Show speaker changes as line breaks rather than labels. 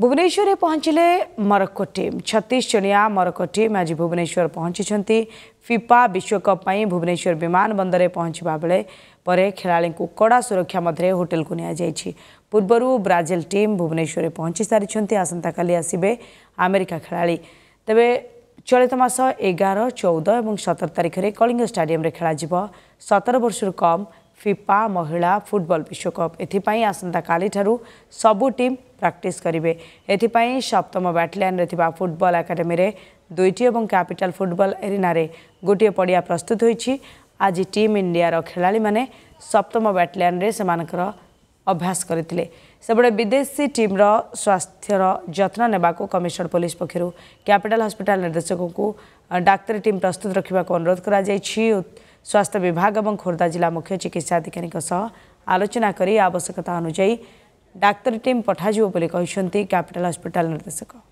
भुवन पहुँचले मरक्क team छ जनिया मरक्को team आज भुवनेश्वर पहुँचिच फिफा विश्वकप भुवनेश्वर विमान बन्दरे पहच्व खेलाडीको कडा सुरक्षा मध्ये होटेल्छ पूर्वहरू ब्राजेल टी आसंता पहचिसारिस् आसि आसेक खेलाडी तब चलित मास एघार चौध ए सतर तारिख कलिङ स्टाडियम खेला सतर वर्ष कम फिफा महिला फुटबल विश्वकप एपि सबु टीम ପ୍ରାକ୍ଟିସ୍ କରିବେ ଏଥିପାଇଁ ସପ୍ତମ ବାଟାଲିୟନ୍ରେ ଥିବା ଫୁଟବଲ ଏକାଡେମୀରେ ଦୁଇଟି ଏବଂ କ୍ୟାପିଟାଲ ଫୁଟବଲ ଏରିନାରେ ଗୋଟିଏ ପଡ଼ିଆ ପ୍ରସ୍ତୁତ ହୋଇଛି ଆଜି ଟିମ୍ ଇଣ୍ଡିଆର ଖେଳାଳିମାନେ ସପ୍ତମ ବାଟାଲିୟନ୍ରେ ସେମାନଙ୍କର ଅଭ୍ୟାସ କରିଥିଲେ ସେପଟେ ବିଦେଶୀ ଟିମ୍ର ସ୍ୱାସ୍ଥ୍ୟର ଯତ୍ନ ନେବାକୁ କମିଶନର ପୋଲିସ ପକ୍ଷରୁ କ୍ୟାପିଟାଲ ହସ୍ପିଟାଲ ନିର୍ଦ୍ଦେଶକଙ୍କୁ ଡାକ୍ତରୀ ଟିମ୍ ପ୍ରସ୍ତୁତ ରଖିବାକୁ ଅନୁରୋଧ କରାଯାଇଛି ସ୍ୱାସ୍ଥ୍ୟ ବିଭାଗ ଏବଂ ଖୋର୍ଦ୍ଧା ଜିଲ୍ଲା ମୁଖ୍ୟ ଚିକିତ୍ସାଧିକାରୀଙ୍କ ସହ ଆଲୋଚନା କରି ଆବଶ୍ୟକତା ଅନୁଯାୟୀ ଡାକ୍ତର ଟିମ୍ ପଠାଯିବ ବୋଲି କହିଛନ୍ତି କ୍ୟାପିଟାଲ ହସ୍ପିଟାଲ ନିର୍ଦ୍ଦେଶକ